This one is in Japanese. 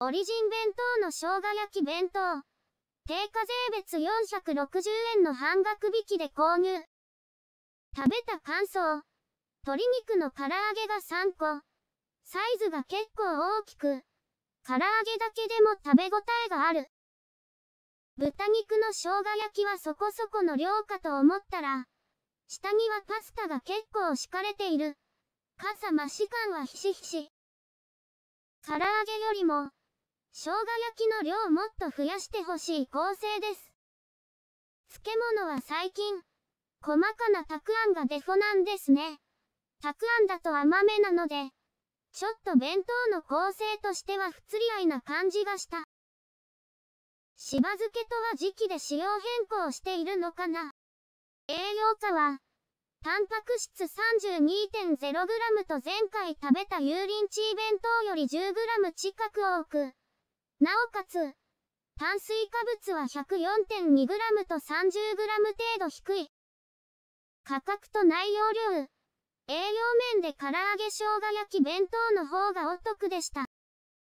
オリジン弁当の生姜焼き弁当。定価税別460円の半額引きで購入。食べた感想。鶏肉の唐揚げが3個。サイズが結構大きく。唐揚げだけでも食べ応えがある。豚肉の生姜焼きはそこそこの量かと思ったら、下にはパスタが結構敷かれている。傘増し感はひしひし。唐揚げよりも、生姜焼きの量もっと増やしてほしい構成です。漬物は最近、細かなたくあんがデフォなんですね。たくあんだと甘めなので、ちょっと弁当の構成としては不釣り合いな感じがした。芝漬けとは時期で仕様変更しているのかな栄養価は、タンパク質 32.0g と前回食べた油淋鶏弁当より 10g 近く多く、なおかつ、炭水化物は 104.2g と 30g 程度低い。価格と内容量、栄養面で唐揚げ生姜焼き弁当の方がお得でした。